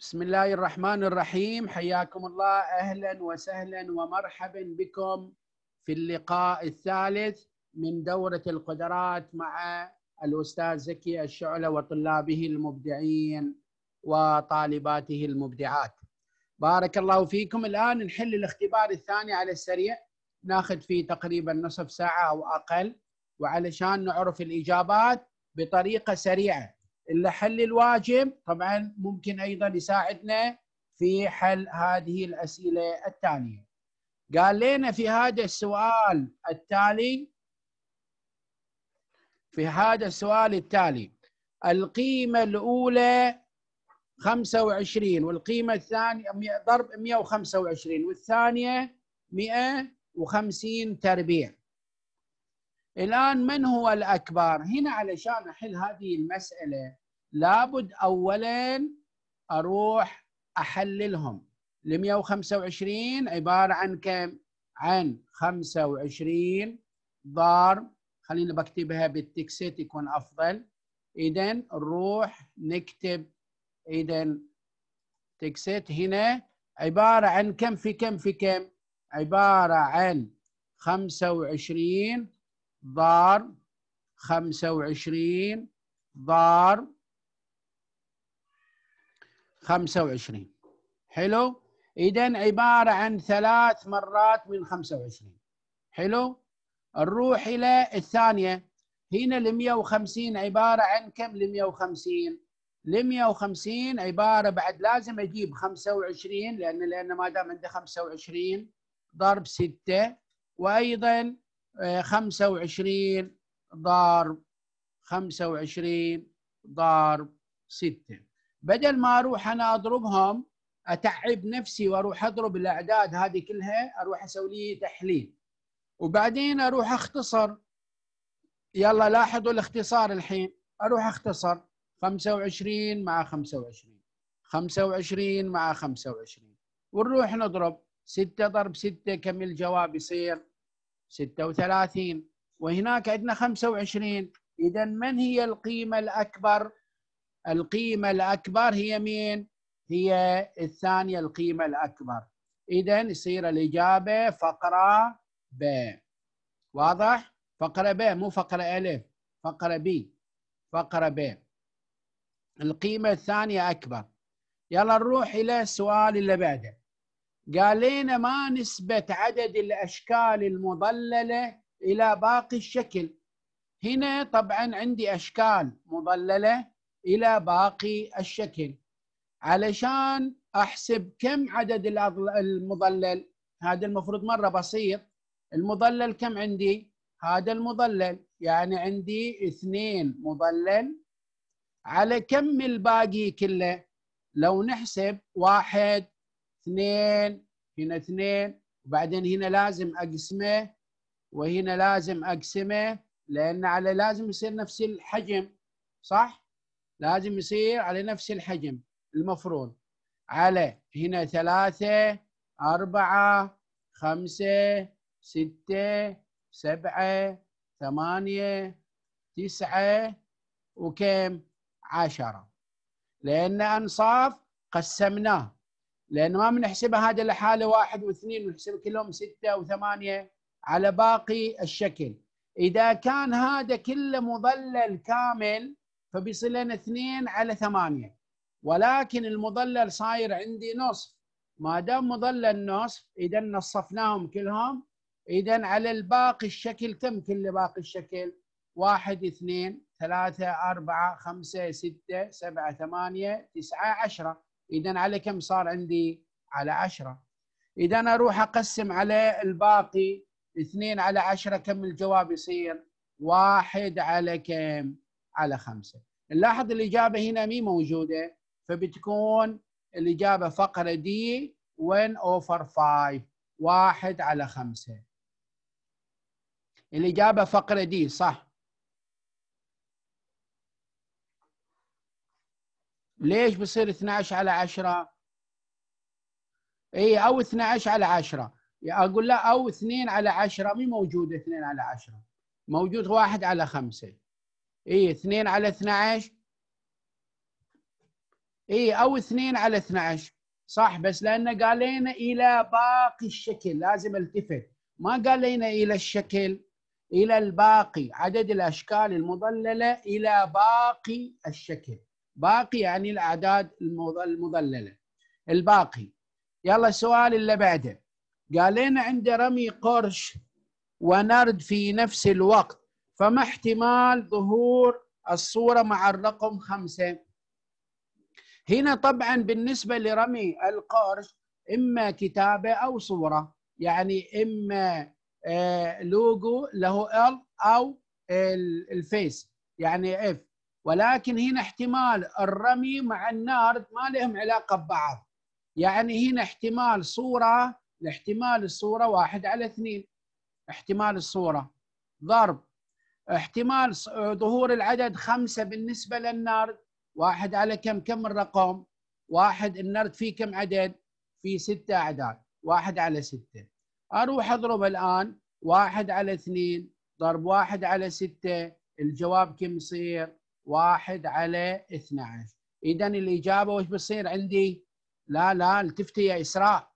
بسم الله الرحمن الرحيم حياكم الله اهلا وسهلا ومرحبا بكم في اللقاء الثالث من دوره القدرات مع الاستاذ زكي الشعله وطلابه المبدعين وطالباته المبدعات. بارك الله فيكم الان نحل الاختبار الثاني على السريع ناخذ فيه تقريبا نصف ساعه او اقل وعلشان نعرف الاجابات بطريقه سريعه الا حل الواجب طبعا ممكن ايضا يساعدنا في حل هذه الاسئله التاليه قال لنا في هذا السؤال التالي في هذا السؤال التالي القيمه الاولى 25 والقيمه الثانيه ضرب 125 والثانيه 150 تربيع الآن من هو الأكبر؟ هنا علشان أحل هذه المسألة لابد أولا أروح أحللهم ال 125 عبارة عن كم؟ عن 25 ضرب خلينا بكتبها بالتكسيت يكون أفضل إذا نروح نكتب إذا تكسيت هنا عبارة عن كم في كم في كم؟ عبارة عن 25 ضرب 25 وعشرين ضرب خمسة حلو إذا عبارة عن ثلاث مرات من 25 حلو نروح إلى الثانية هنا ال 150 عبارة عن كم ال 150 ال 150 عبارة بعد لازم أجيب 25 لأن لأن ما دام عندي 25 ضرب 6 وأيضا 25 آه، ضرب 25 ضرب 6 بدل ما اروح انا اضربهم اتعب نفسي واروح اضرب الاعداد هذه كلها اروح اسوي لي تحليل وبعدين اروح اختصر يلا لاحظوا الاختصار الحين اروح اختصر 25 مع 25 25 مع 25 ونروح نضرب 6 ضرب 6 كم الجواب يصير 36 وهناك عندنا 25 إذا من هي القيمة الأكبر؟ القيمة الأكبر هي مين؟ هي الثانية القيمة الأكبر إذا يصير الإجابة فقرة ب واضح؟ فقرة ب مو فقرة ألف فقرة ب فقرة ب القيمة الثانية أكبر يلا نروح إلى السؤال اللي بعده قال لنا ما نسبة عدد الأشكال المضللة إلى باقي الشكل هنا طبعا عندي أشكال مضللة إلى باقي الشكل علشان أحسب كم عدد المضلل هذا المفروض مرة بسيط المضلل كم عندي هذا المضلل يعني عندي اثنين مضلل على كم الباقي كله لو نحسب واحد اثنين هنا اثنين وبعدين هنا لازم اقسمه وهنا لازم اقسمه لان على لازم يصير نفس الحجم صح؟ لازم يصير على نفس الحجم المفروض على هنا ثلاثة أربعة خمسة ستة سبعة ثمانية تسعة وكم عشرة لأن أنصاف قسمناه لأن ما بنحسبها هذا لحاله واحد واثنين ونحسب كلهم ستة وثمانية على باقي الشكل إذا كان هذا كله مظلل كامل فبيصير لنا اثنين على ثمانية ولكن المظلل صاير عندي نصف ما دام مظلل نصف إذا نصفناهم كلهم إذا على الباقي الشكل كم كل باقي الشكل؟ واحد اثنين ثلاثة أربعة خمسة ستة سبعة ثمانية تسعة عشرة اذا على كم صار عندي على عشرة اذا اروح اقسم على الباقي اثنين على عشرة كم الجواب يصير واحد على كم على خمسة نلاحظ الاجابة هنا مي موجودة فبتكون الاجابة فقرة دي 1 اوفر 5 واحد على خمسة الإجابة فقرة دي صح ليش بصير 12 على 10 اي او 12 على 10 اقول لا او 2 على 10 مو موجود 2 على 10 موجود 1 على 5 اي 2 على 12 اي او 2 على 12 صح بس لانه قال لنا الى باقي الشكل لازم التفت ما قال لنا الى الشكل الى الباقي عدد الاشكال المضلله الى باقي الشكل باقي يعني الاعداد المضلله الباقي يلا السؤال اللي بعده قال لنا عنده رمي قرش ونرد في نفس الوقت فما احتمال ظهور الصوره مع الرقم خمسه هنا طبعا بالنسبه لرمي القرش اما كتابه او صوره يعني اما لوجو آه، له ال او الفيس يعني اف ولكن هنا احتمال الرمي مع النار ما لهم علاقه ببعض يعني هنا احتمال صوره احتمال الصوره واحد على اثنين احتمال الصوره ضرب احتمال ظهور العدد خمسه بالنسبه للنار واحد على كم كم الرقم واحد النرد فيه كم عدد في ستة أعداد واحد على ستة أروح أضرب الآن واحد على اثنين ضرب واحد على ستة الجواب كم يصير واحد على 12 اذا الاجابه وش بتصير عندي؟ لا لا التفتي يا اسراء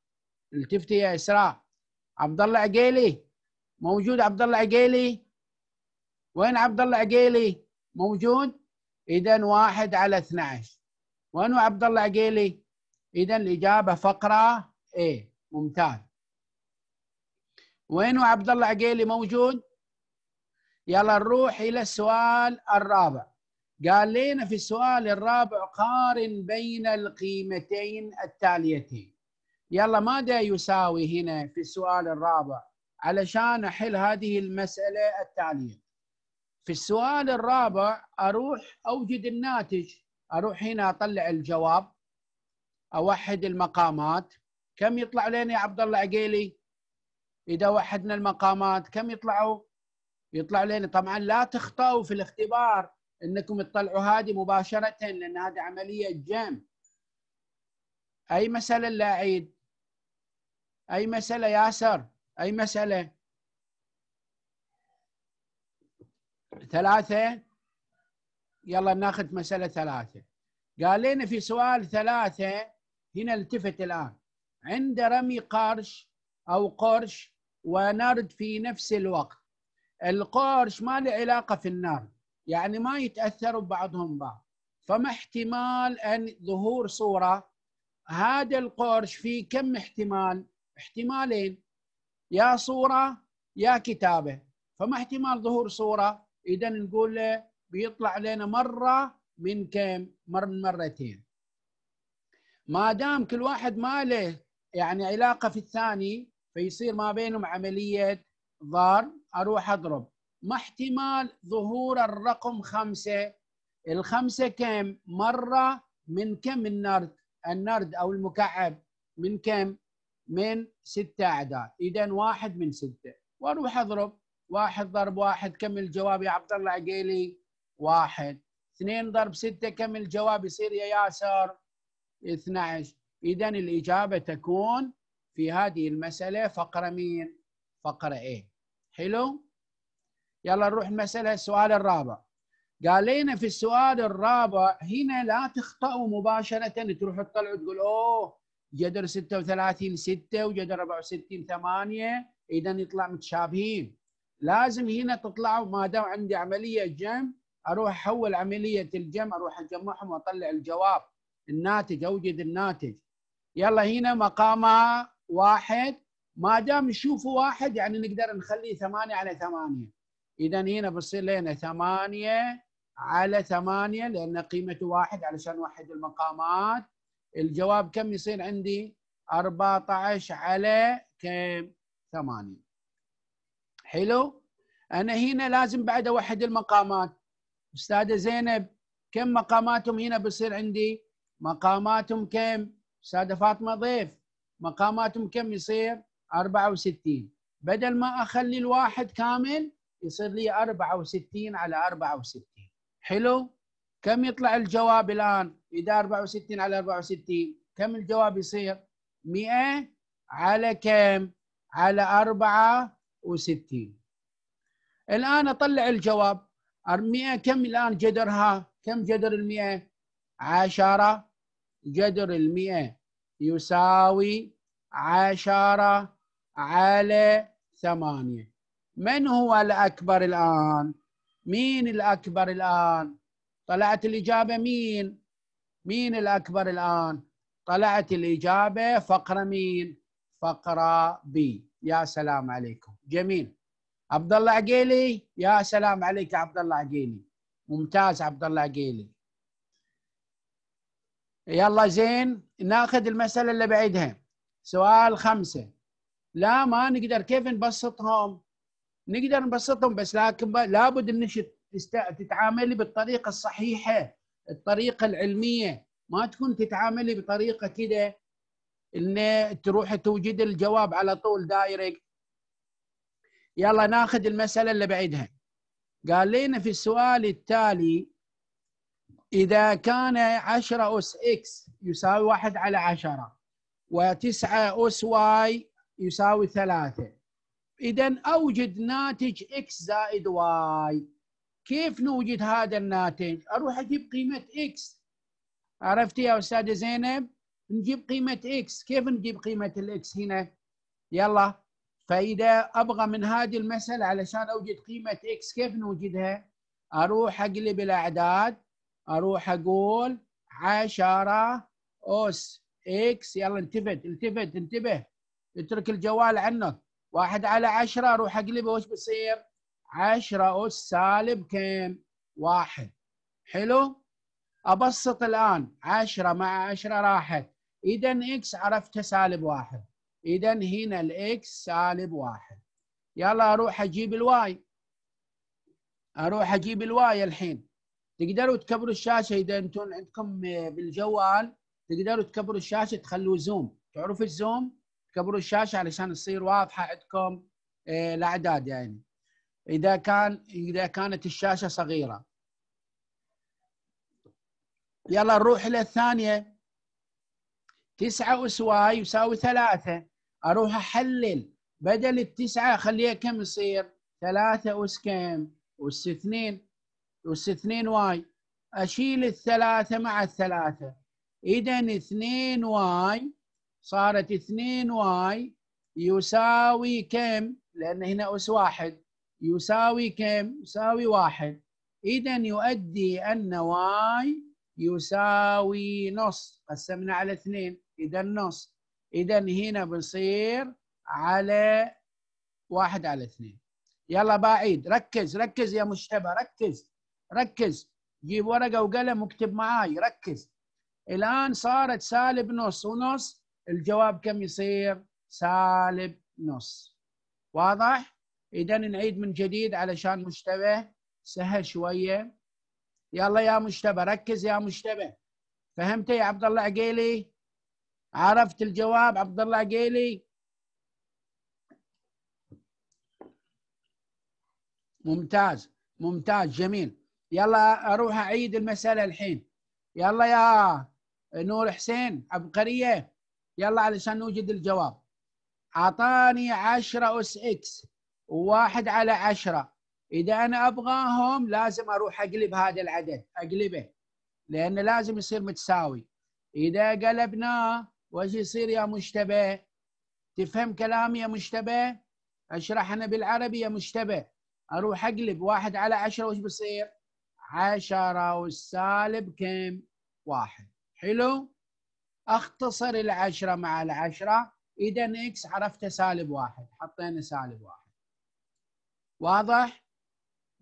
التفتي يا اسراء عبد الله عقيلي موجود عبد الله عقيلي وين عبد الله عقيلي؟ موجود؟ اذا واحد على 12 وين عبد الله عقيلي؟ اذا الاجابه فقره A ممتاز وين عبد الله عقيلي موجود؟ يلا نروح الى السؤال الرابع قال لنا في السؤال الرابع قارن بين القيمتين التاليتين يلا ماذا يساوي هنا في السؤال الرابع علشان أحل هذه المسألة التالية في السؤال الرابع أروح أوجد الناتج أروح هنا أطلع الجواب أوحد المقامات كم يطلع لنا يا عبد الله عقيلي إذا وحدنا المقامات كم يطلعوا يطلع لنا طبعا لا تخطأوا في الاختبار انكم تطلعوا هذه مباشره لان هذه عمليه جام اي مساله لا عيد اي مساله ياسر اي مساله ثلاثه يلا ناخذ مساله ثلاثه قال لنا في سؤال ثلاثه هنا التفت الان عند رمي قرش او قرش ونرد في نفس الوقت القرش ما له علاقه في النار يعني ما يتاثروا ببعضهم بعض فما احتمال ان ظهور صوره هذا القرش في كم احتمال؟ احتمالين يا صوره يا كتابه فما احتمال ظهور صوره اذا نقول له بيطلع لنا مره من كم؟ مر من مرتين ما دام كل واحد ما له يعني علاقه في الثاني فيصير ما بينهم عمليه ضار اروح اضرب ما احتمال ظهور الرقم خمسة الخمسة كم مرة من كم النرد النرد أو المكعب من كم من ستة أعداد إذا واحد من ستة وأروح أضرب واحد ضرب واحد كم الجواب يا عبد الله عقيلي واحد اثنين ضرب ستة كم الجواب يصير يا ياسر 12 إذا الإجابة تكون في هذه المسألة فقرة مين؟ فقرة إيه حلو؟ يلا نروح المسألة السؤال الرابع قال لنا في السؤال الرابع هنا لا تخطئوا مباشرة تروحوا تطلعوا تقول اوه جدر 36 6 وجدر 64 8 اذا يطلع متشابهين لازم هنا تطلعوا ما دام عندي عملية جمع اروح احول عملية الجمع اروح اجمعهم واطلع الجواب الناتج اوجد الناتج يلا هنا مقامها واحد ما دام يشوفوا واحد يعني نقدر نخليه ثمانية على ثمانية اذا هنا بصير لنا 8 على 8 لان قيمته واحد علشان واحد المقامات الجواب كم يصير عندي 14 على كم 8 حلو انا هنا لازم بعد اوحد المقامات استاذه زينب كم مقاماتهم هنا بصير عندي مقاماتهم كم استاذه فاطمه ضيف مقاماتهم كم يصير 64 بدل ما اخلي الواحد كامل يصير لي 64 على 64 حلو كم يطلع الجواب الآن إذا 64 على 64 كم الجواب يصير 100 على كم على 64 الآن أطلع الجواب 100 كم الآن جذرها كم جذر ال100 10 جذر ال100 يساوي 10 على 8 من هو الأكبر الآن؟ مين الأكبر الآن؟ طلعت الإجابة مين؟ مين الأكبر الآن؟ طلعت الإجابة فقرة مين؟ فقرة بي يا سلام عليكم جميل عبد الله عقيلي يا سلام عليك عبد الله عقيلي ممتاز عبد الله عقيلي يلا زين ناخذ المسألة اللي بعدها سؤال خمسة لا ما نقدر كيف نبسطهم نقدر نبسطهم بس لكن لابد انك تتعاملي بالطريقه الصحيحه الطريقه العلميه ما تكون تتعاملي بطريقه كده ان تروح توجد الجواب على طول دايركت يلا ناخذ المساله اللي بعدها قال لنا في السؤال التالي اذا كان 10 اس اكس يساوي 1 على 10 و9 اس واي يساوي 3 اذا اوجد ناتج اكس زائد واي كيف نوجد هذا الناتج؟ اروح اجيب قيمه اكس عرفتي يا استاذه زينب؟ نجيب قيمه اكس، كيف نجيب قيمه الاكس هنا؟ يلا فاذا ابغى من هذه المساله علشان اوجد قيمه اكس كيف نوجدها؟ اروح اقلب الاعداد اروح اقول 10 اس اكس يلا التفت التفت انتبه اترك الجوال عنك واحد على عشرة أروح أقلبه وش بصير؟ عشرة أس سالب كم؟ واحد حلو؟ أبسط الآن عشرة مع عشرة راحت إذا إكس عرفته سالب واحد إذا هنا الإكس سالب واحد يلا أروح أجيب الواي أروح أجيب الواي الحين تقدروا تكبروا الشاشة إذا أنتم عندكم بالجوال تقدروا تكبروا الشاشة تخلوا زوم تعرف الزوم؟ كبروا الشاشه علشان تصير واضحه عندكم آه، الاعداد يعني اذا كان اذا كانت الشاشه صغيره يلا نروح الى الثانيه تسعة اس واي يساوي ثلاثة اروح احلل بدل التسعة اخليها كم يصير؟ ثلاثة اس كم؟ اس اثنين اس اثنين واي اشيل الثلاثة مع الثلاثة اذا اثنين واي صارت 2 واي يساوي كم؟ لأن هنا أس واحد يساوي كم؟ يساوي واحد إذا يؤدي أن واي يساوي نص قسمنا على اثنين إذا نص إذا هنا بنصير على واحد على اثنين يلا بعيد ركز ركز يا مشتبه ركز ركز جيب ورقة وقلم واكتب معاي ركز الآن صارت سالب نص ونص الجواب كم يصير سالب نص واضح اذا نعيد من جديد علشان مشتبه سهل شويه يلا يا مشتبه ركز يا مشتبه فهمت يا عبد الله عقيلي عرفت الجواب عبد الله عقيلي ممتاز ممتاز جميل يلا اروح اعيد المساله الحين يلا يا نور حسين عبقريه يلا علشان نوجد الجواب اعطاني 10 اس اكس وواحد على 10 اذا انا ابغاهم لازم اروح اقلب هذا العدد اقلبه لانه لازم يصير متساوي اذا قلبناه وش يصير يا مشتبه تفهم كلامي يا مشتبه اشرح انا بالعربي يا مشتبه اروح اقلب واحد على عشرة وش بصير عشرة والسالب كم واحد حلو اختصر العشرة مع العشرة اذا اكس عرفته سالب واحد حطينا سالب واحد واضح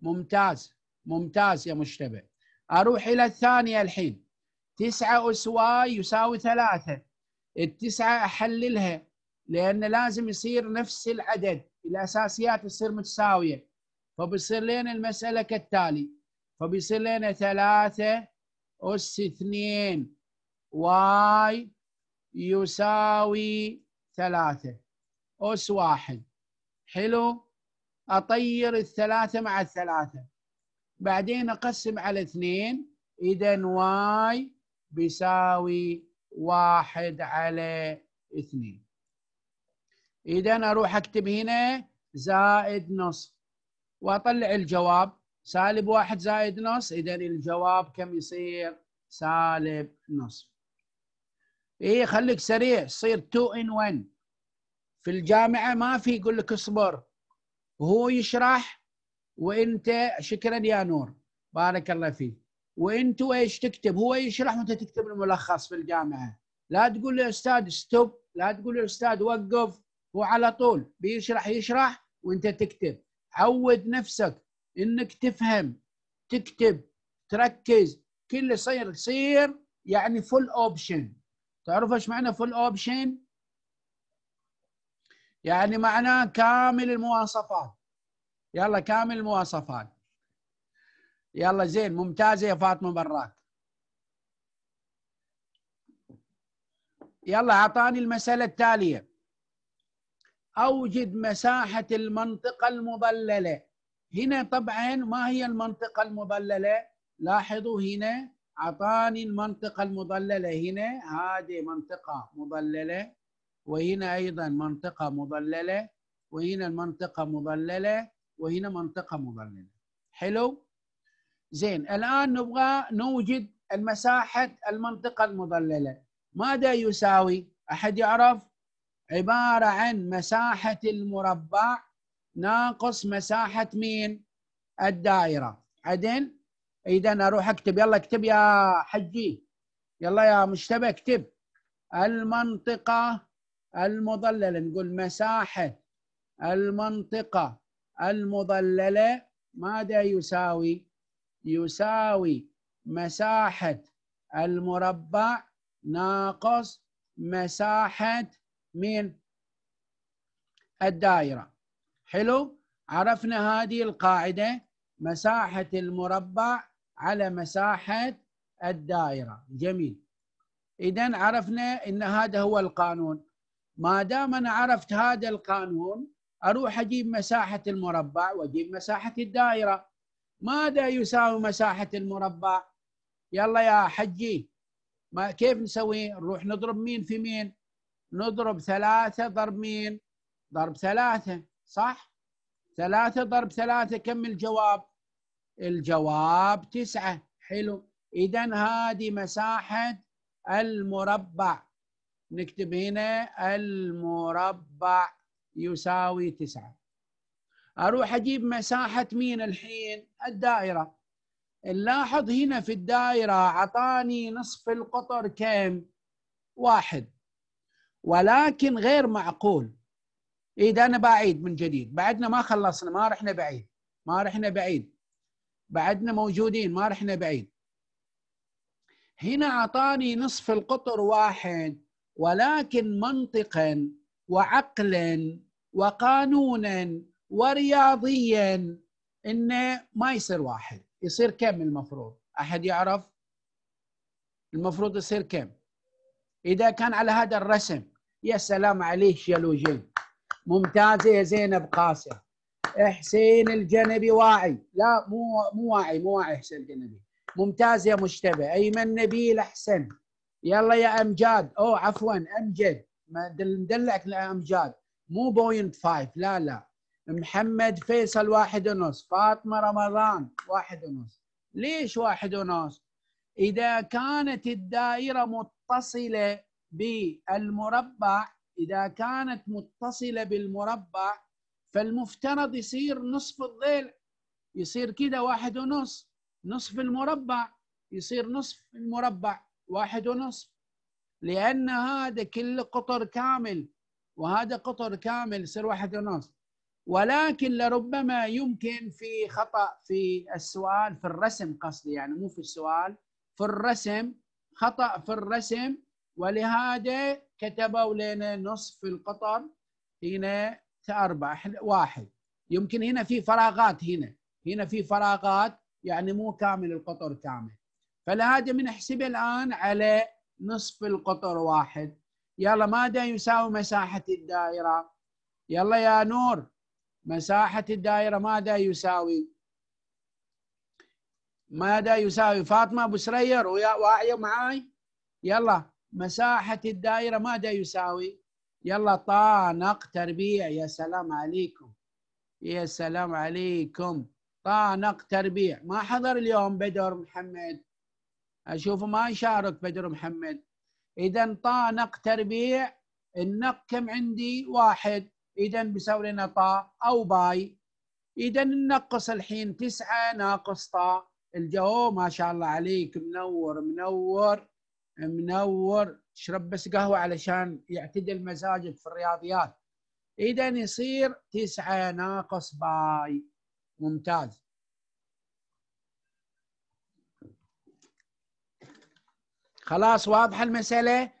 ممتاز ممتاز يا مشتبه اروح الى الثانية الحين تسعة اس واي يساوي ثلاثة التسعة احللها لان لازم يصير نفس العدد الاساسيات تصير متساوية فبصير لنا المسألة كالتالي فبيصير لنا ثلاثة أس اثنين واي يساوي ثلاثة أس واحد حلو أطير الثلاثة مع الثلاثة بعدين أقسم على اثنين إذا واي بيساوي واحد على اثنين إذا أروح أكتب هنا زائد نص وأطلع الجواب سالب واحد زائد نص إذا الجواب كم يصير سالب نصف اي خليك سريع صير 2 ان 1 في الجامعه ما في يقول لك اصبر وهو يشرح وانت شكرا يا نور بارك الله فيك وانت ايش تكتب هو يشرح وانت تكتب الملخص في الجامعه لا تقول له استاذ ستوب لا تقول له استاذ وقف هو على طول بيشرح يشرح وانت تكتب عود نفسك انك تفهم تكتب تركز كل صير صير يعني فول اوبشن تعرفوا ايش معنى فل اوبشن؟ يعني معناه كامل المواصفات يلا كامل المواصفات يلا زين ممتازه يا فاطمه براك يلا اعطاني المساله التاليه اوجد مساحه المنطقه المبلله هنا طبعا ما هي المنطقه المبلله لاحظوا هنا اعطاني المنطقه المضلله هنا هذه منطقه مضلله وهنا ايضا منطقه مضلله وهنا المنطقه مضلله وهنا منطقه مضلله حلو زين الان نبغى نوجد المساحه المنطقه المضلله ماذا يساوي احد يعرف عباره عن مساحه المربع ناقص مساحه مين الدائره عدل اذا اروح اكتب يلا اكتب يا حجي يلا يا مجتبى اكتب المنطقه المضلله نقول مساحه المنطقه المضلله ماذا يساوي يساوي مساحه المربع ناقص مساحه مين الدائره حلو عرفنا هذه القاعده مساحه المربع على مساحة الدائرة جميل إذا عرفنا أن هذا هو القانون ما دام أنا عرفت هذا القانون أروح أجيب مساحة المربع وأجيب مساحة الدائرة ماذا يساوي مساحة المربع يلا يا حجي ما كيف نسوي نروح نضرب مين في مين نضرب ثلاثة ضرب مين ضرب ثلاثة صح ثلاثة ضرب ثلاثة كم الجواب الجواب تسعة حلو إذا هذه مساحة المربع نكتب هنا المربع يساوي تسعة أروح أجيب مساحة مين الحين الدائرة نلاحظ هنا في الدائرة عطاني نصف القطر كم واحد ولكن غير معقول إذا أنا بعيد من جديد بعدنا ما خلصنا ما رحنا بعيد ما رحنا بعيد بعدنا موجودين ما رحنا بعيد هنا أعطاني نصف القطر واحد ولكن منطقا وعقلا وقانونا ورياضيا انه ما يصير واحد يصير كم المفروض احد يعرف المفروض يصير كم اذا كان على هذا الرسم يا سلام عليك يا لوجين ممتازه يا زينب قاسم حسين الجنبي واعي لا مو مو واعي مو واعي حسين الجنبي ممتاز يا مشتبه ايمن نبيل احسن يلا يا امجاد او عفوا امجد مدلعك امجاد مو بوينت فايف لا لا محمد فيصل واحد ونص فاطمه رمضان واحد ونص ليش واحد ونص اذا كانت الدائره متصله بالمربع اذا كانت متصله بالمربع فالمفترض يصير نصف الضلع يصير كده واحد ونصف نصف المربع يصير نصف المربع واحد ونصف لأن هذا كل قطر كامل وهذا قطر كامل يصير واحد ونصف ولكن لربما يمكن في خطأ في السؤال في الرسم قصدي يعني مو في السؤال في الرسم خطأ في الرسم ولهذا كتبوا لنا نصف القطر هنا أربعة واحد يمكن هنا في فراغات هنا هنا في فراغات يعني مو كامل القطر كامل فلهذا بنحسبه الآن على نصف القطر واحد يلا ماذا يساوي مساحة الدائرة يلا يا نور مساحة الدائرة ماذا يساوي ماذا يساوي فاطمة أبو سرير واعية معاي يلا مساحة الدائرة ماذا يساوي يلا طانق تربيع يا سلام عليكم يا سلام عليكم طانق تربيع ما حضر اليوم بدر محمد اشوفه ما يشارك بدر محمد اذا طانق تربيع النق كم عندي واحد اذا بيسوي لنا طا او باي اذا ننقص الحين تسعة ناقص طا الجو ما شاء الله عليك منور منور منور تشرب بس قهوه علشان يعتدل مزاجك في الرياضيات اذا يصير تسعه ناقص باي ممتاز خلاص واضحه المساله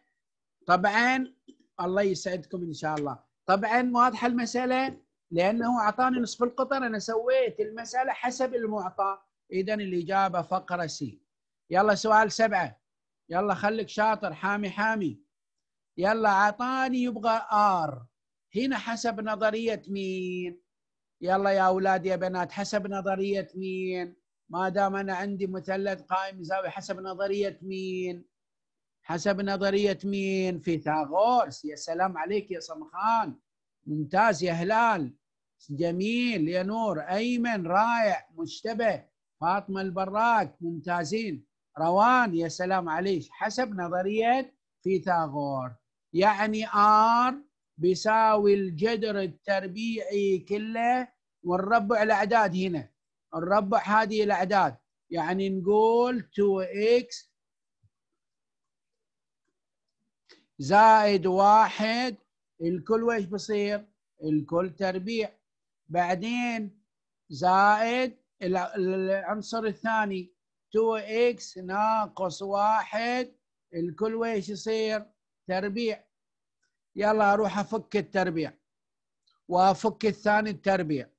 طبعا الله يسعدكم ان شاء الله طبعا واضحه المساله لانه اعطاني نصف القطر انا سويت المساله حسب المعطى اذا الاجابه فقره سي يلا سؤال سبعه يلا خليك شاطر حامي حامي يلا عطاني يبغى ار هنا حسب نظريه مين يلا يا اولاد يا بنات حسب نظريه مين ما دام انا عندي مثلث قائم زاويه حسب نظريه مين حسب نظريه مين فيثاغورس يا سلام عليك يا صمخان ممتاز يا هلال جميل يا نور ايمن رائع مشتبه فاطمه البراك ممتازين روان يا سلام عليك حسب نظرية فيثاغور يعني R بيساوي الجذر التربيعي كله ونربع الأعداد هنا نربع هذه الأعداد يعني نقول 2x زائد واحد الكل ويش بصير؟ الكل تربيع بعدين زائد العنصر الثاني 2x ناقص واحد الكل ويش يصير تربيع يلا اروح افك التربيع وافك الثاني التربيع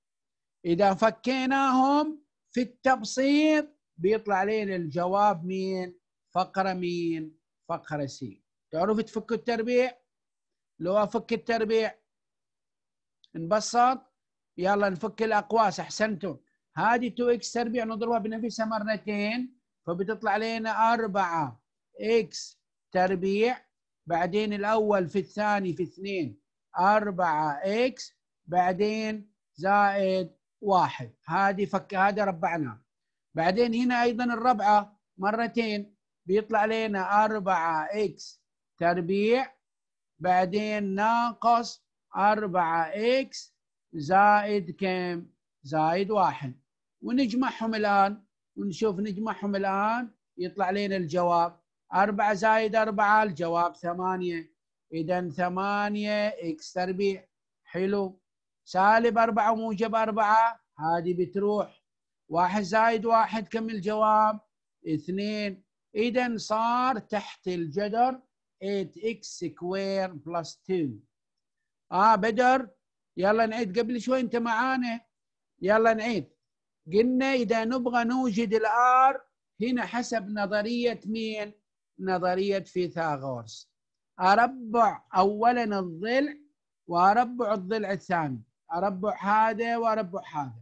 اذا فكيناهم في التبسيط بيطلع لنا الجواب مين فقره مين فقره سي تعرف تفك التربيع لو افك التربيع نبسط يلا نفك الاقواس احسنتم هذه 2 اكس تربيع نضربها بنفسها مرتين فبتطلع لنا 4 اكس تربيع بعدين الاول في الثاني في اثنين 4 اكس بعدين زائد واحد هذه فك هذا ربعناه بعدين هنا ايضا الربعه مرتين بيطلع لنا 4 اكس تربيع بعدين ناقص 4 اكس زائد كم؟ زائد واحد ونجمعهم الآن ونشوف نجمعهم الآن يطلع لنا الجواب أربعة زائد أربعة الجواب ثمانية إذا ثمانية إكس تربيع حلو سالب أربعة وموجب أربعة هذه بتروح واحد زائد واحد كم الجواب اثنين إذا صار تحت الجدر 8x سكوير بلس 2 آه بدر يلا نعيد قبل شوي أنت معانا يلا نعيد قلنا إذا نبغى نوجد الآر هنا حسب نظرية مين؟ نظرية فيثاغورس أربع أولا الضلع وأربع الضلع الثاني أربع هذا وأربع هذا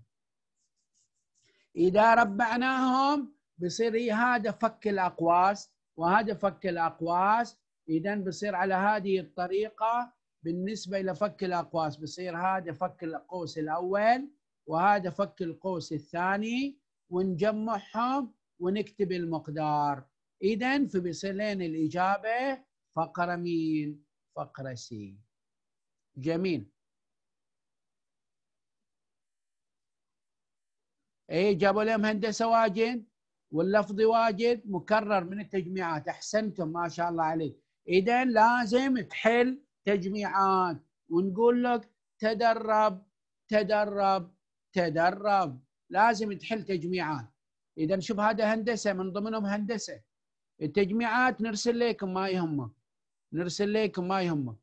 إذا ربعناهم بصير إيه؟ هذا فك الأقواس وهذا فك الأقواس إذا بصير على هذه الطريقة بالنسبة إلى فك الأقواس بصير هذا فك القوس الأول وهذا فك القوس الثاني ونجمعهم ونكتب المقدار اذا فبيصير لنا الاجابه فقره مين؟ فقره سي جميل اي جابوا لهم هندسه واجد واللفظ واجد مكرر من التجميعات احسنتم ما شاء الله عليك اذا لازم تحل تجميعات ونقول لك تدرب تدرب تدرب لازم تحل تجميعات اذا شوف هذا هندسه من ضمنهم هندسه التجميعات نرسل لكم ما يهمك نرسل لكم ما يهمك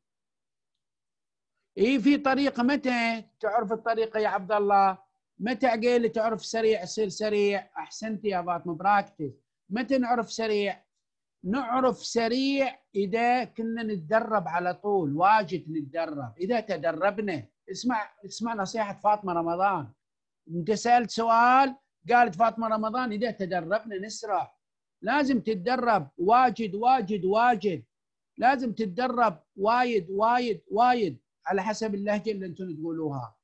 اي في طريقه متى تعرف الطريقه يا عبد الله متى عقيل تعرف سريع يصير سريع احسنت يا فاطمه براكتس متى نعرف سريع نعرف سريع اذا كنا نتدرب على طول واجد نتدرب اذا تدربنا اسمع اسمع نصيحه فاطمه رمضان انت سالت سؤال قالت فاطمه رمضان اذا تدربنا نسرع لازم تتدرب واجد واجد واجد لازم تتدرب وايد وايد وايد على حسب اللهجه اللي انتم تقولوها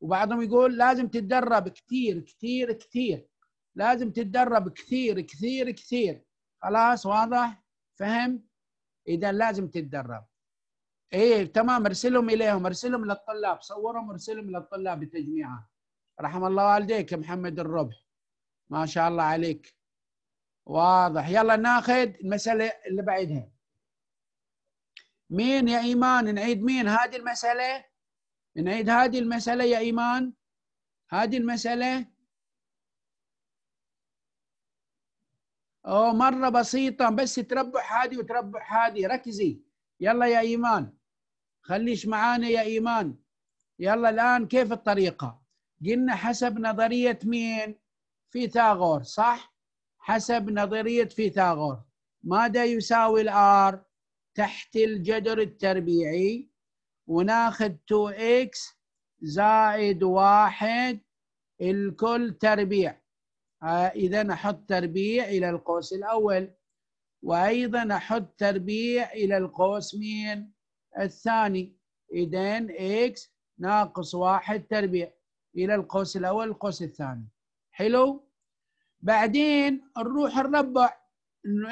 وبعضهم يقول لازم تتدرب كثير كثير كثير لازم تتدرب كثير كثير كثير خلاص واضح فهم اذا لازم تتدرب ايه تمام ارسلهم اليهم ارسلهم للطلاب صورهم ارسلهم للطلاب التجميعات رحم الله والديك محمد الربح ما شاء الله عليك واضح يلا ناخذ المسألة اللي بعدها مين يا إيمان نعيد مين هذه المسألة نعيد هذه المسألة يا إيمان هذه المسألة أو مرة بسيطة بس تربح هذه وتربح هذه ركزي يلا يا إيمان خليش معانا يا إيمان يلا الآن كيف الطريقة قلنا حسب نظرية مين؟ فيثاغور صح؟ حسب نظرية فيثاغور ماذا يساوي الآر؟ تحت الجدر التربيعي وناخذ 2x زائد واحد الكل تربيع آه، إذا أحط تربيع إلى القوس الأول وأيضا أحط تربيع إلى القوس مين؟ الثاني إذا x ناقص واحد تربيع الى القوس الاول القوس الثاني حلو بعدين نروح نربع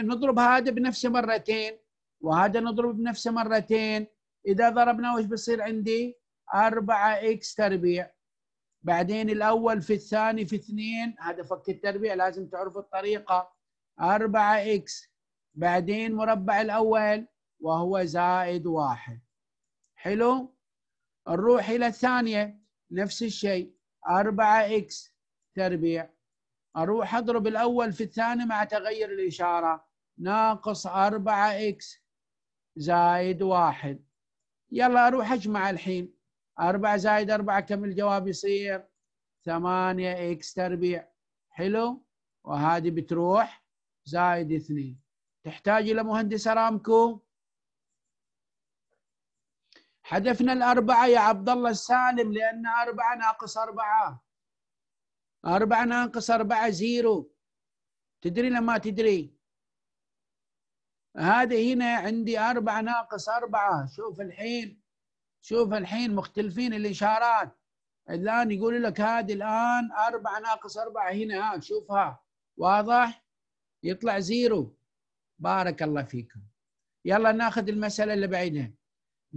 نضرب هذا بنفسه مرتين وهذا نضرب بنفسه مرتين اذا ضربنا وش بصير عندي 4 اكس تربيع بعدين الاول في الثاني في اثنين هذا فك التربيع لازم تعرف الطريقه 4 اكس بعدين مربع الاول وهو زائد واحد حلو نروح الى الثانيه نفس الشيء 4 اكس تربيع اروح اضرب الاول في الثاني مع تغير الاشاره ناقص 4 اكس زائد 1 يلا اروح اجمع الحين 4 زائد 4 كم الجواب يصير 8 اكس تربيع حلو وهذه بتروح زائد 2 تحتاج الى مهندس ارامكو حذفنا الأربعة يا عبد الله السالم لأن أربعة ناقص أربعة أربعة ناقص أربعة زيرو تدري لما تدري هذا هنا عندي أربعة ناقص أربعة شوف الحين شوف الحين مختلفين الإشارات الآن يقول لك هذه الآن أربعة ناقص أربعة هنا ها شوفها واضح يطلع زيرو بارك الله فيكم يلا ناخذ المسألة اللي بعدها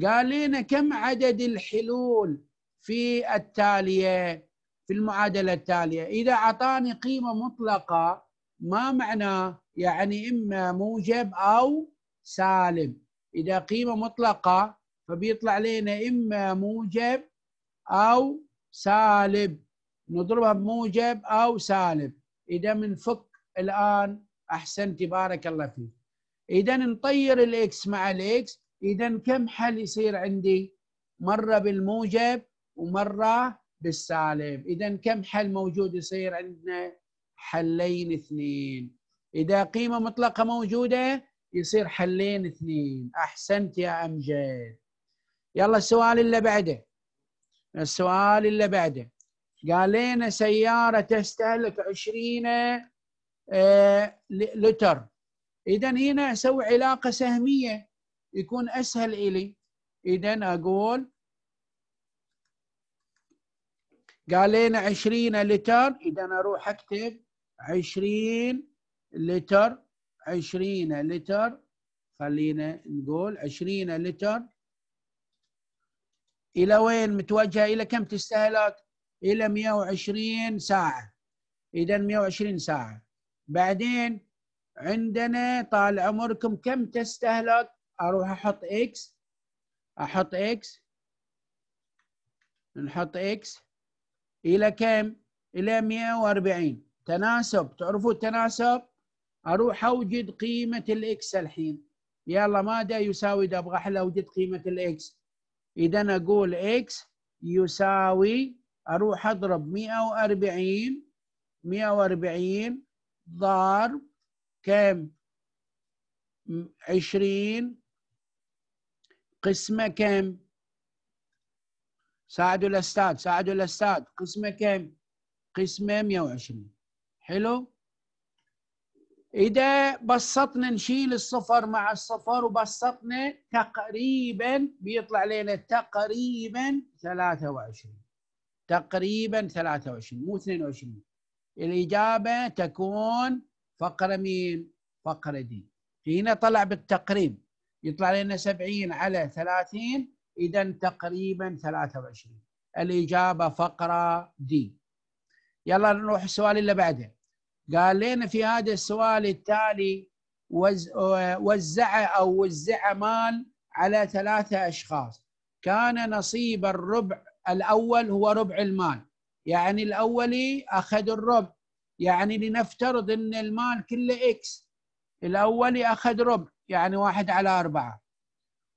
قال لنا كم عدد الحلول في التاليه في المعادله التاليه اذا اعطاني قيمه مطلقه ما معناه يعني اما موجب او سالب اذا قيمه مطلقه فبيطلع لنا اما موجب او سالب نضربها بموجب او سالب اذا بنفك الان أحسنت بارك الله فيك اذا نطير الاكس مع الاكس اذا كم حل يصير عندي مره بالموجب ومره بالسالب اذا كم حل موجود يصير عندنا حلين اثنين اذا قيمه مطلقه موجوده يصير حلين اثنين احسنت يا امجد يلا السؤال اللي بعده السؤال اللي بعده قال لنا سيارة تستهلك 20 آه، لتر إذا هنا أسوي علاقة سهمية يكون اسهل الي اذا اقول قال لنا 20 لتر اذا اروح اكتب 20 لتر 20 لتر خلينا نقول 20 لتر الى وين متوجهه الى كم تستهلك؟ الى 120 ساعه اذا 120 ساعه بعدين عندنا طال عمركم كم تستهلك اروح احط اكس احط اكس نحط اكس الى كم؟ الى 140 تناسب تعرفوا التناسب اروح اوجد قيمه الاكس الحين يلا ماذا يساوي ده ابغى احل اوجد قيمه الاكس اذا اقول اكس يساوي اروح اضرب 140 140 ضرب كم 20 قسمه كم ساعدوا الاستاذ ساعدوا الاستاذ قسمه كم قسمه 120 حلو اذا بسطنا نشيل الصفر مع الصفر وبسطنا تقريبا بيطلع لنا تقريبا 23 تقريبا 23 مو 22 الاجابه تكون فقره مين فقره دي هنا طلع بالتقريب يطلع لنا 70 على 30 اذا تقريبا 23 الاجابه فقره دي يلا نروح السؤال اللي بعده قال لنا في هذا السؤال التالي وزع او وزع مال على ثلاثه اشخاص كان نصيب الربع الاول هو ربع المال يعني الاولي اخذ الربع يعني لنفترض ان المال كله اكس الأول أخذ ربع يعني واحد على أربعة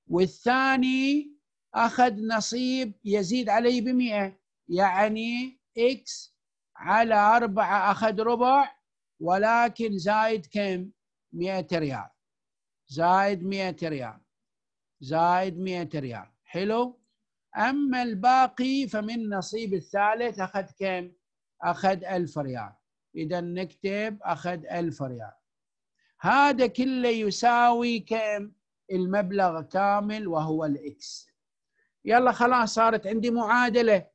والثاني أخذ نصيب يزيد عليه بمئة يعني X على أربعة أخذ ربع ولكن زايد كم؟ مئة ريال زايد مئة ريال زايد مئة ريال حلو؟ أما الباقي فمن نصيب الثالث أخذ كم؟ أخذ ألف ريال إذا نكتب أخذ ألف ريال هذا كله يساوي كم المبلغ كامل وهو الاكس يلا خلاص صارت عندي معادله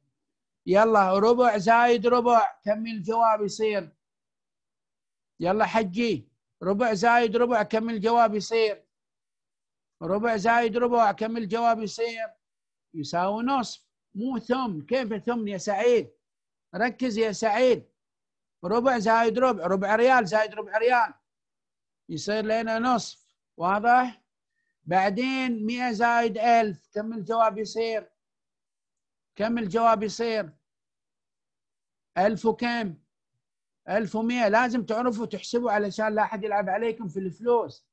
يلا ربع زايد ربع كم الجواب يصير يلا حجي ربع زايد ربع كم الجواب يصير ربع زايد ربع كم الجواب يصير يساوي نصف مو ثم كيف ثم يا سعيد ركز يا سعيد ربع زايد ربع ربع ريال زايد ربع ريال يصير لنا نصف واضح؟ بعدين 100 زائد 1000 كم الجواب يصير؟ كم الجواب يصير؟ 1000 وكم؟ 1100 لازم تعرفوا تحسبوا علشان لا احد يلعب عليكم في الفلوس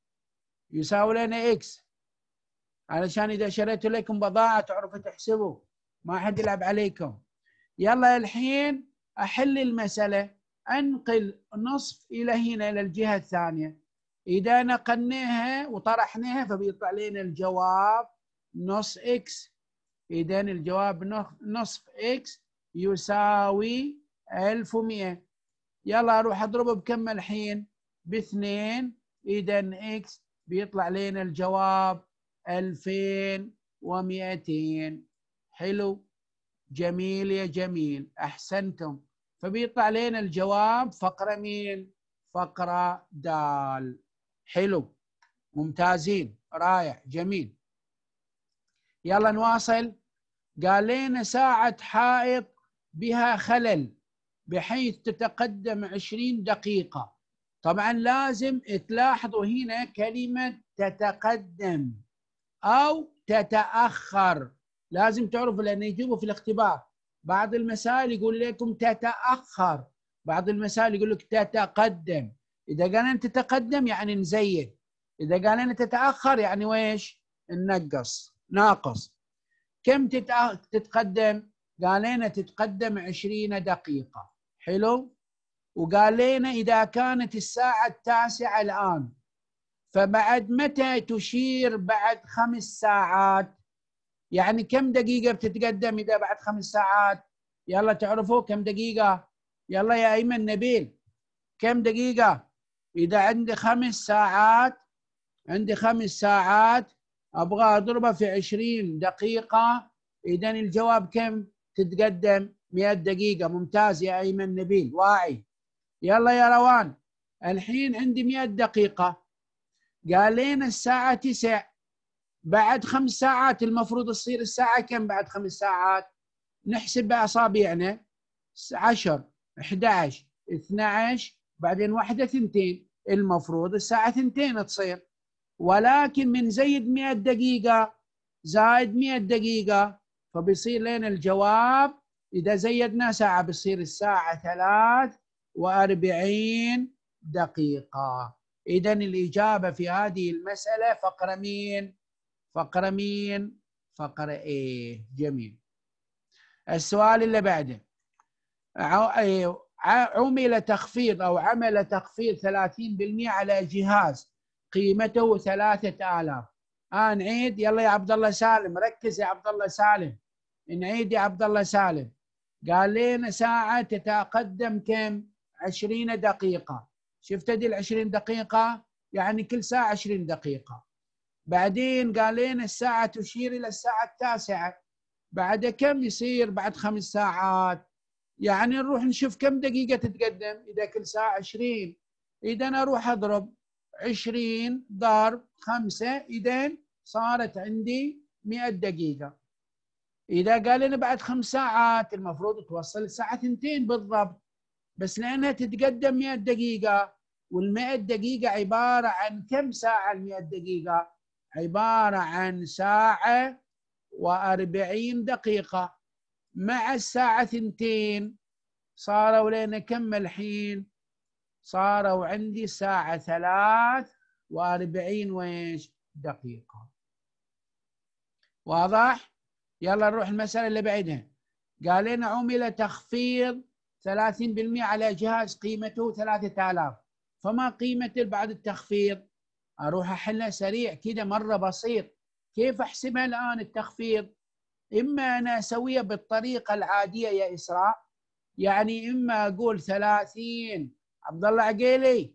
يساوي لنا اكس علشان اذا شريت لكم بضاعه تعرفوا تحسبوا ما حد يلعب عليكم يلا الحين احل المساله انقل نصف الى هنا الى الجهه الثانيه اذا نقلناها وطرحناها فبيطلع لنا الجواب نص اكس اذا الجواب نصف اكس يساوي 1100 يلا اروح اضربه بكم الحين باثنين اذا اكس بيطلع لنا الجواب 2200 حلو جميل يا جميل احسنتم فبيطلع لنا الجواب فقره مين فقره دال حلو ممتازين رائع جميل يلا نواصل قال لنا ساعة حائط بها خلل بحيث تتقدم 20 دقيقة طبعا لازم تلاحظوا هنا كلمة تتقدم أو تتأخر لازم تعرفوا لأن يجيبوا في الاختبار بعض المسائل يقول لكم تتأخر بعض المسائل يقول لك تتقدم اذا قال انت تتقدم يعني نزيد اذا قال انت تتاخر يعني ويش ننقص ناقص كم تتقدم قال لنا تتقدم 20 دقيقه حلو وقال لنا اذا كانت الساعه التاسعه الان فبعد متى تشير بعد خمس ساعات يعني كم دقيقه بتتقدم اذا بعد خمس ساعات يلا تعرفوا كم دقيقه يلا يا ايمن نبيل كم دقيقه اذا عندي خمس ساعات عندي خمس ساعات ابغى اضربها في 20 دقيقه اذا الجواب كم تتقدم 100 دقيقه ممتاز يا ايمن نبيل واعي يلا يا روان الحين عندي 100 دقيقه قال لنا الساعه 9 بعد خمس ساعات المفروض تصير الساعه كم بعد خمس ساعات نحسب باصابعنا 10 11 12 بعدين واحده ثنتين المفروض الساعة ثنتين تصير ولكن من زيد 100 دقيقة زائد 100 دقيقة فبيصير لين الجواب إذا زيدنا ساعة بيصير الساعة ثلاث وأربعين دقيقة إذا الإجابة في هذه المسألة فقرة مين؟ فقرة مين؟ فقرة إيه جميل السؤال اللي بعده إيه، عمل تخفيض أو عمل تخفيض 30% على جهاز قيمته 3000 آه نعيد يلا يا عبد الله سالم ركز يا عبد الله سالم نعيد يا عبد الله سالم قال لنا ساعة تتقدم كم 20 دقيقة شفت دي ال 20 دقيقة يعني كل ساعة 20 دقيقة بعدين قال لنا الساعة تشير إلى الساعة التاسعة بعد كم يصير بعد خمس ساعات يعني نروح نشوف كم دقيقة تتقدم إذا كل ساعة عشرين إذا أنا أروح أضرب عشرين ضرب خمسة إذا صارت عندي مئة دقيقة إذا قال لنا بعد خمس ساعات المفروض توصل الساعة تنتين بالضبط بس لأنها تتقدم مئة دقيقة والمئة دقيقة عبارة عن كم ساعة المئة دقيقة عبارة عن ساعة وأربعين دقيقة مع الساعة ثنتين صاروا لين كم الحين صاروا عندي الساعة ثلاث وأربعين ويش دقيقة واضح؟ يلا نروح المسألة اللي بعدها قال لنا عمل تخفيض 30% على جهاز قيمته 3000 فما قيمة بعد التخفيض؟ أروح أحلها سريع كده مرة بسيط كيف أحسبها الآن التخفيض؟ إما أنا أسويها بالطريقة العادية يا إسراء يعني إما أقول ثلاثين عبد الله عقيلي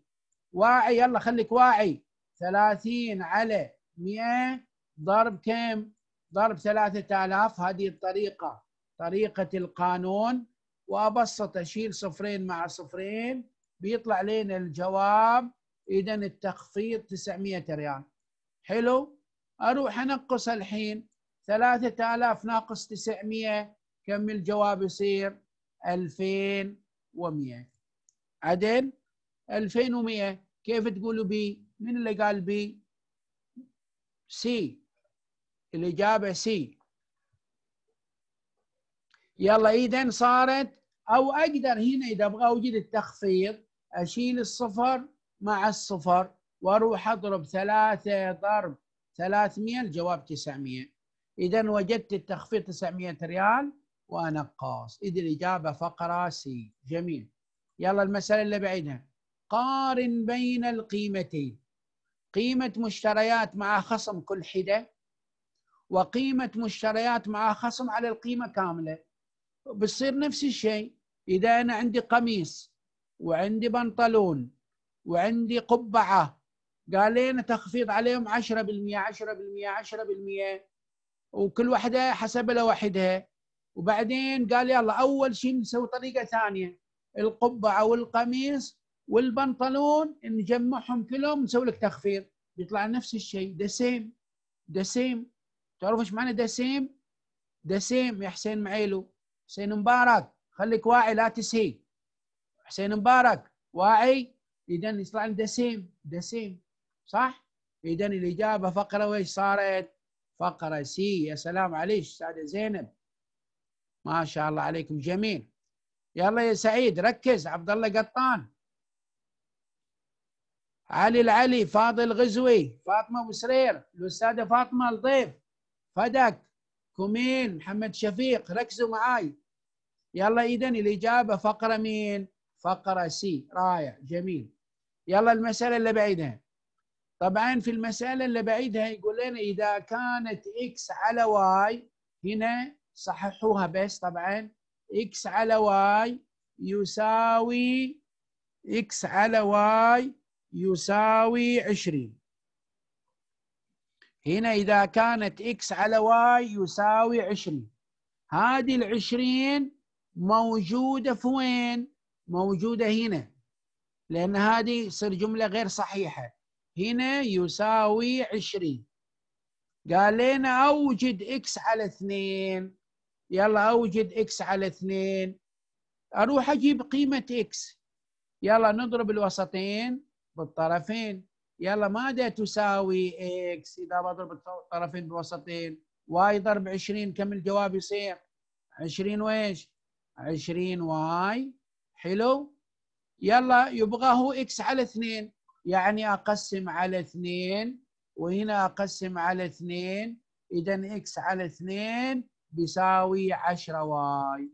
واعي يلا خليك واعي ثلاثين على مئة ضرب كم ضرب ثلاثة آلاف هذه الطريقة طريقة القانون وأبسط أشيل صفرين مع صفرين بيطلع لنا الجواب إذا التخفيض 900 ريال حلو أروح أنقص الحين ثلاثة آلاف ناقص تسعمية كم الجواب يصير ألفين ومية عدل ألفين ومية كيف تقولوا بي من اللي قال بي سي الإجابة سي يلا إذا صارت أو أقدر هنا إذا أبغى أوجد التخفيض أشيل الصفر مع الصفر وأروح أضرب ثلاثة ضرب ثلاثمية الجواب تسعمية إذا وجدت التخفيض 900 ريال وأنا قاص إذا الإجابة فقرة سي جميل يلا المسألة اللي بعدها قارن بين القيمتين قيمة مشتريات مع خصم كل حدة وقيمة مشتريات مع خصم على القيمة كاملة بتصير نفس الشيء إذا أنا عندي قميص وعندي بنطلون وعندي قبعة قال لي تخفيض عليهم 10% 10% 10% وكل واحده حسب لوحدها وبعدين قال يلا اول شيء نسوي طريقه ثانيه القبعة والقميص والبنطلون نجمعهم كلهم نسوي لك تخفيض يطلع نفس الشيء دسيم دسيم تعرف ايش معنى دسيم؟ دسيم يا حسين معيلو حسين مبارك خليك واعي لا تسهي حسين مبارك واعي اذا يطلع دسيم دسيم صح؟ اذا الاجابه فقره ويش صارت؟ فقرة سي يا سلام عليك استاذه زينب ما شاء الله عليكم جميل يلا يا سعيد ركز عبد الله قطان علي العلي فاضل غزوي فاطمة مسرير الأستاذة فاطمة الضيف فدك كومين محمد شفيق ركزوا معاي يلا إذا الإجابة فقرة مين؟ فقرة سي رائع جميل يلا المسألة اللي بعدها طبعا في المسألة اللي بعيدها يقول لنا إذا كانت إكس على واي هنا صححوها بس طبعا إكس على واي يساوي إكس على واي يساوي 20 هنا إذا كانت إكس على واي يساوي 20 هذه العشرين موجودة في وين؟ موجودة هنا لأن هذه تصير جملة غير صحيحة هنا يساوي 20 قال لنا أوجد إكس على اثنين يلا أوجد إكس على اثنين أروح أجيب قيمة إكس يلا نضرب الوسطين بالطرفين يلا ماذا تساوي إكس إذا بضرب الطرفين بالوسطين واي ضرب 20 كم الجواب يصير 20 وإيش 20 واي حلو يلا يبغى هو إكس على اثنين يعني أقسم على اثنين وهنا أقسم على اثنين إذا إكس على اثنين بيساوي 10 واي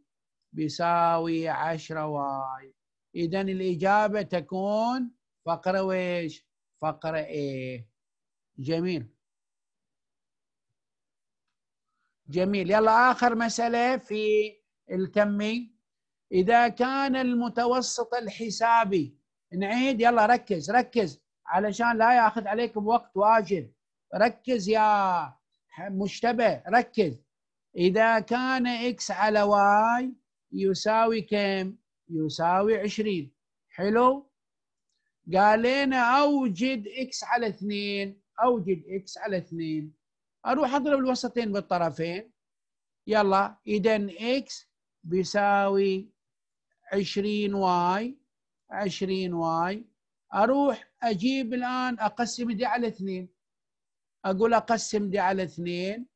بيساوي 10 واي إذا الإجابة تكون فقرة ويش؟ فقرة A جميل جميل يلا آخر مسألة في الكمي إذا كان المتوسط الحسابي نعيد يلا ركز ركز علشان لا ياخذ عليكم وقت واجد ركز يا مشتبه ركز إذا كان إكس على واي يساوي كم؟ يساوي 20 حلو؟ قال لنا أوجد إكس على 2 أوجد إكس على 2 أروح أضرب الوسطين بالطرفين يلا إذا إكس بيساوي 20 واي 20 واي اروح اجيب الان اقسم دي على اثنين اقول اقسم دي على اثنين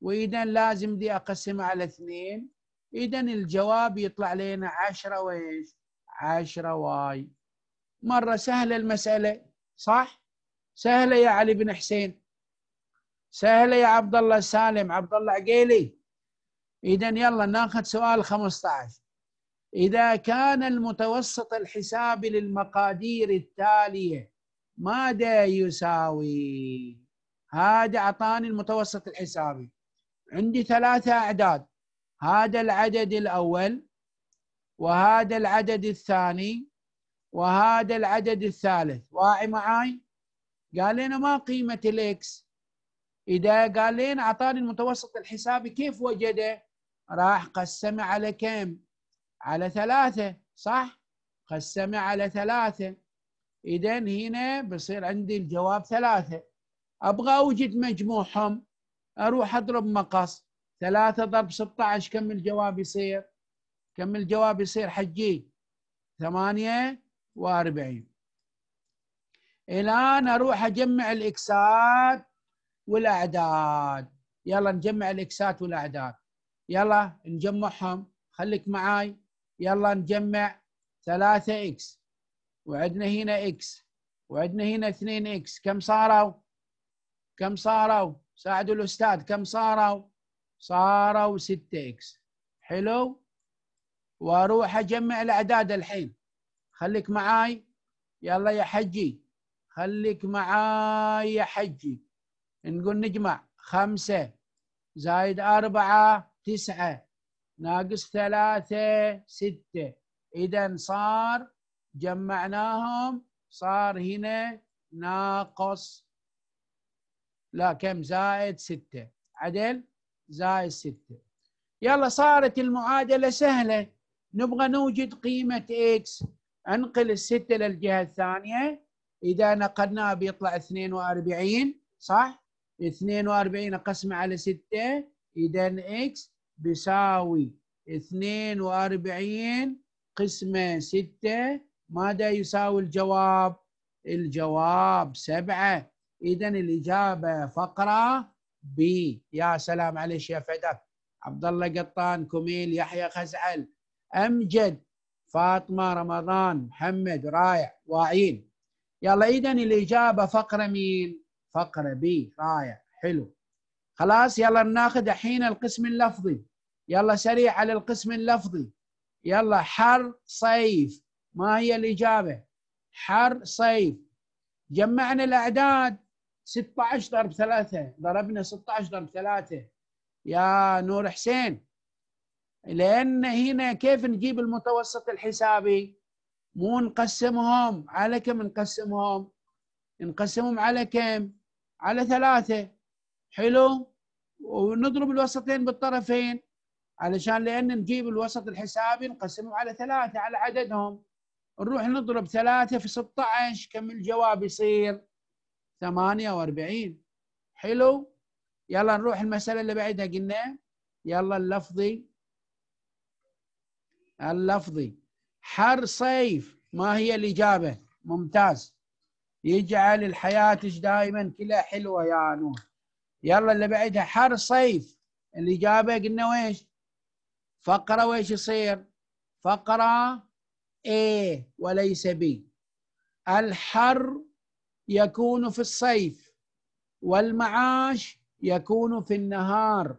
واذا لازم دي اقسمها على اثنين اذا الجواب يطلع لنا 10 وايش؟ 10 واي مره سهله المساله صح؟ سهله يا علي بن حسين سهله يا عبد الله سالم عبد الله عقيلي اذا يلا ناخذ سؤال 15 إذا كان المتوسط الحساب للمقادير التالية ماذا يساوي هذا أعطاني المتوسط الحسابي عندي ثلاثة أعداد هذا العدد الأول وهذا العدد الثاني وهذا العدد الثالث واعي معاي قال لنا ما قيمة الإكس إذا قال لنا أعطاني المتوسط الحسابي كيف وجده راح قسمه على كم على ثلاثة صح؟ قسمه على ثلاثة إذا هنا بصير عندي الجواب ثلاثة أبغى أوجد مجموعهم أروح أضرب مقص ثلاثة ضرب 16 كم الجواب يصير؟ كم الجواب يصير حجي؟ ثمانية وأربعين الآن أروح أجمع الإكسات والأعداد يلا نجمع الإكسات والأعداد يلا نجمعهم خليك معاي يلا نجمع 3 اكس وعندنا هنا اكس وعندنا هنا 2 اكس كم صاروا؟ كم صاروا؟ ساعدوا الاستاذ كم صاروا؟ صاروا 6 اكس حلو؟ واروح اجمع الاعداد الحين خليك معاي يلا يا حجي خليك معاي يا حجي نقول نجمع خمسة زايد أربعة تسعة ناقص ثلاثة ستة إذا صار جمعناهم صار هنا ناقص لا كم زائد ستة عدل زائد ستة يلا صارت المعادلة سهلة نبغى نوجد قيمة إكس أنقل الستة للجهة الثانية إذا نقلناها بيطلع 42 صح؟ 42 أقسمه على 6 إذا إكس بيساوي 42 قسمة 6 ماذا يساوي الجواب؟ الجواب 7 إذا الإجابة فقرة ب يا سلام عليك يا فدك عبد الله قطان كميل يحيى خزعل أمجد فاطمة رمضان محمد رايع واعين يلا إذا الإجابة فقرة مين؟ فقرة بي رائع حلو خلاص يلا ناخذ الحين القسم اللفظي يلا سريع على القسم اللفظي يلا حر صيف ما هي الإجابة حر صيف جمعنا الأعداد 16 ضرب 3 ضربنا 16 ضرب 3 يا نور حسين لأن هنا كيف نجيب المتوسط الحسابي مو نقسمهم على كم نقسمهم نقسمهم على كم على ثلاثة حلو ونضرب الوسطين بالطرفين علشان لأن نجيب الوسط الحسابي نقسمه على ثلاثة على عددهم نروح نضرب ثلاثة في 16 كم الجواب يصير 48 حلو يلا نروح المسألة اللي بعدها قلنا يلا اللفظي اللفظي حر صيف ما هي الإجابة ممتاز يجعل الحياة دائما كلها حلوة يا نور يلا اللي بعدها حر صيف الإجابة قلنا ويش فقرة ويش يصير فقرة A وليس B الحر يكون في الصيف والمعاش يكون في النهار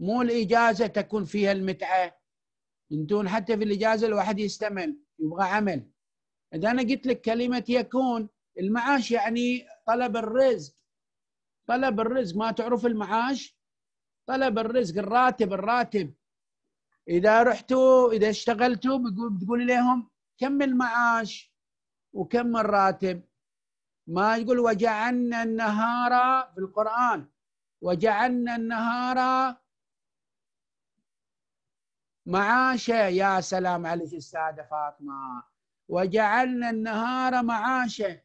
مو الإجازة تكون فيها المتعة انتون حتى في الإجازة الواحد يستمل يبغى عمل إذا أنا قلت لك كلمة يكون المعاش يعني طلب الرزق طلب الرزق ما تعرف المعاش طلب الرزق الراتب الراتب اذا رحتوا اذا اشتغلتوا بتقول لهم كم المعاش وكم الراتب ما يقول وجعلنا النهار في القران وجعلنا النهار معاشا يا سلام عليك الساده فاطمه وجعلنا النهار معاشا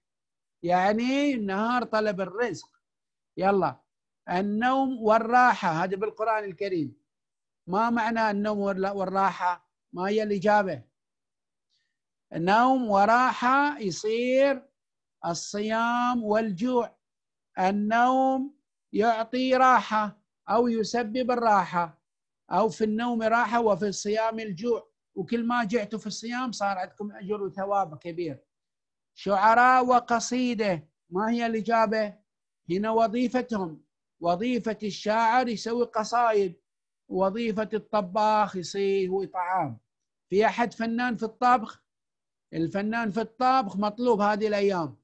يعني النهار طلب الرزق يلا النوم والراحة هذا بالقرآن الكريم ما معنى النوم والراحة ما هي الإجابة النوم وراحة يصير الصيام والجوع النوم يعطي راحة أو يسبب الراحة أو في النوم راحة وفي الصيام الجوع وكل ما جعتوا في الصيام صار عندكم أجر وثواب كبير شعراء وقصيدة ما هي الإجابة هنا وظيفتهم وظيفة الشاعر يسوي قصايد وظيفة الطباخ يسوي طعام في أحد فنان في الطبخ الفنان في الطبخ مطلوب هذه الأيام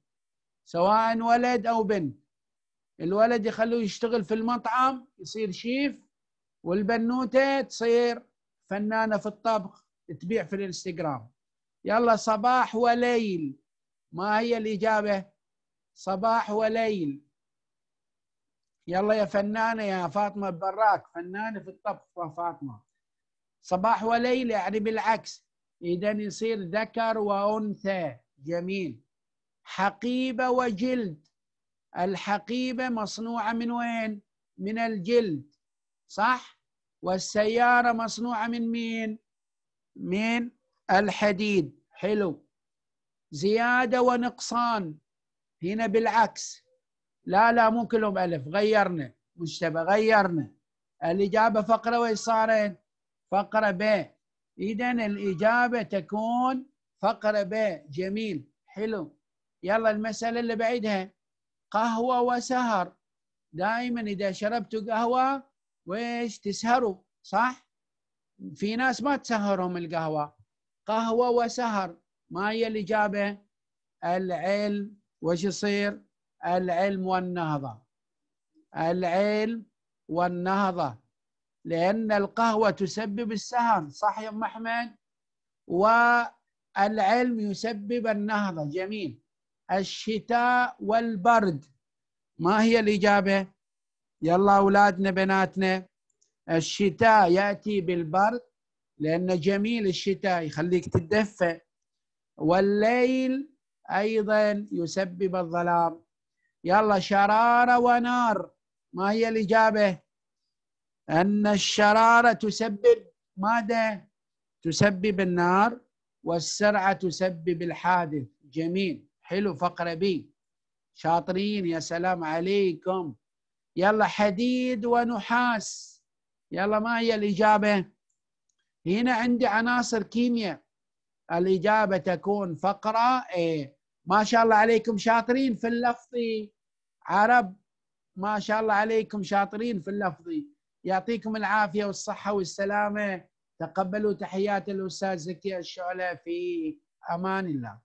سواء ولد أو بنت الولد يخلوه يشتغل في المطعم يصير شيف والبنوتة تصير فنانة في الطبخ تبيع في الانستغرام يلا صباح وليل ما هي الإجابة صباح وليل يلا يا فنانة يا فاطمة براك فنانة في الطبخ يا فاطمة صباح وليلة يعني بالعكس إذا يصير ذكر وأنثى جميل حقيبة وجلد الحقيبة مصنوعة من وين؟ من الجلد صح؟ والسيارة مصنوعة من مين؟ من الحديد حلو زيادة ونقصان هنا بالعكس لا لا مو كلهم الف غيرنا مجتبى غيرنا الاجابه فقره وين صارت؟ فقره ب اذا الاجابه تكون فقره ب جميل حلو يلا المساله اللي بعدها قهوه وسهر دائما اذا شربتوا قهوه ويش تسهروا صح؟ في ناس ما تسهرهم القهوه قهوه وسهر ما هي الاجابه؟ العلم وش يصير؟ العلم والنهضة العلم والنهضة لأن القهوة تسبب السهر صح يا أم أحمد والعلم يسبب النهضة جميل الشتاء والبرد ما هي الإجابة؟ يلا أولادنا بناتنا الشتاء يأتي بالبرد لأن جميل الشتاء يخليك تدفى والليل أيضا يسبب الظلام يلا شرارة ونار ما هي الإجابة أن الشرارة تسبب ماذا تسبب النار والسرعة تسبب الحادث جميل حلو فقرة بي شاطرين يا سلام عليكم يلا حديد ونحاس يلا ما هي الإجابة هنا عندي عناصر كيمياء الإجابة تكون فقرة إيه ما شاء الله عليكم شاطرين في اللفظ عرب ما شاء الله عليكم شاطرين في اللفظ يعطيكم العافيه والصحه والسلامه تقبلوا تحيات الاستاذ زكي الشعله في امان الله